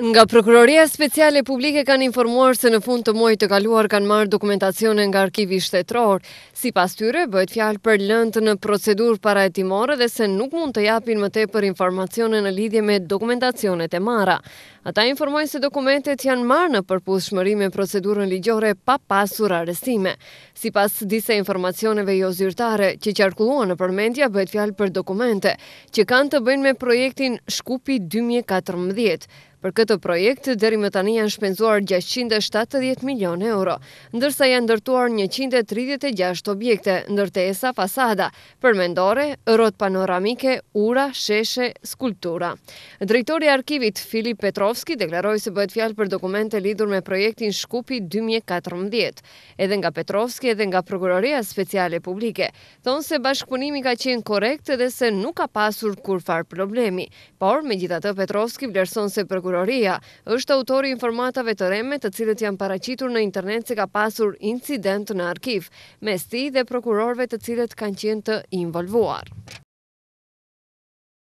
Nga Prokuroria Speciale Publike kanë informuar se në fund të muajit të kaluar kanë marrë dokumentacione nga Arkivi Si Sipas tyre, bëhet fjalë për lëndë në procedurë parajtimore dhe se nuk mund të japin më tepër informacione në lidhje me dokumentacionet e marra. Ata informojnë se dokumentet janë marrë në përputhshmëri me procedurën ligjore pa pasur arrestime. Sipas disa informacioneve jo zyrtare që qarkulluan në përmendje, bëhet fjalë për dokumente që kanë të bëjnë me projektin Shkupi 2014. Për këtë projekt, deri më tani janë shpenzuar 670 milion euro, ndërsa janë ndërtuar 136 objekte, ndërtesa fasada, përmendore, rot panoramike, ura, sheshe, skultura. Drejtori arkivit, Filip Petrovski, deklaroj se bëhet fjalë për dokumente lidur me projektin Shkupi 2014, edhe nga Petrovski edhe nga Prokuroria Speciale Publike. Thonë se bashkëpunimi ka qenë korekt edhe se nuk ka pasur kur farë problemi, por me të Petrovski vlerëson se Prokuroria Prokuroria është autori informatave të reme të cilët janë paracitur në internet se ka pasur incident në arkiv, me sti dhe prokurorve të cilët kanë qenë të involvuar.